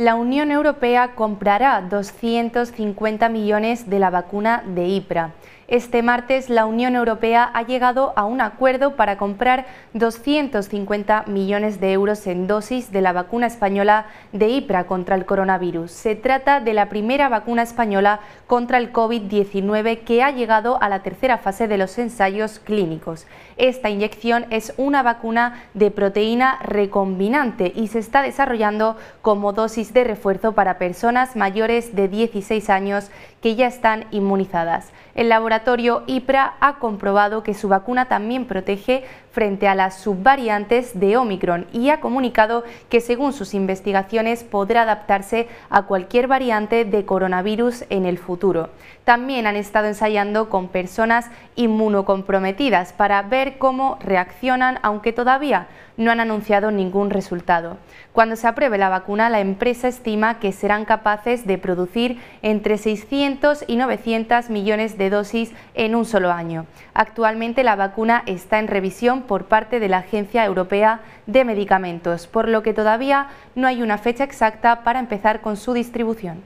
La Unión Europea comprará 250 millones de la vacuna de IPRA. Este martes la Unión Europea ha llegado a un acuerdo para comprar 250 millones de euros en dosis de la vacuna española de IPRA contra el coronavirus. Se trata de la primera vacuna española contra el COVID-19 que ha llegado a la tercera fase de los ensayos clínicos. Esta inyección es una vacuna de proteína recombinante y se está desarrollando como dosis de refuerzo para personas mayores de 16 años que ya están inmunizadas. El laboratorio IPRA ha comprobado que su vacuna también protege frente a las subvariantes de Omicron y ha comunicado que según sus investigaciones podrá adaptarse a cualquier variante de coronavirus en el futuro. También han estado ensayando con personas inmunocomprometidas para ver cómo reaccionan, aunque todavía no han anunciado ningún resultado. Cuando se apruebe la vacuna, la empresa se estima que serán capaces de producir entre 600 y 900 millones de dosis en un solo año. Actualmente la vacuna está en revisión por parte de la Agencia Europea de Medicamentos, por lo que todavía no hay una fecha exacta para empezar con su distribución.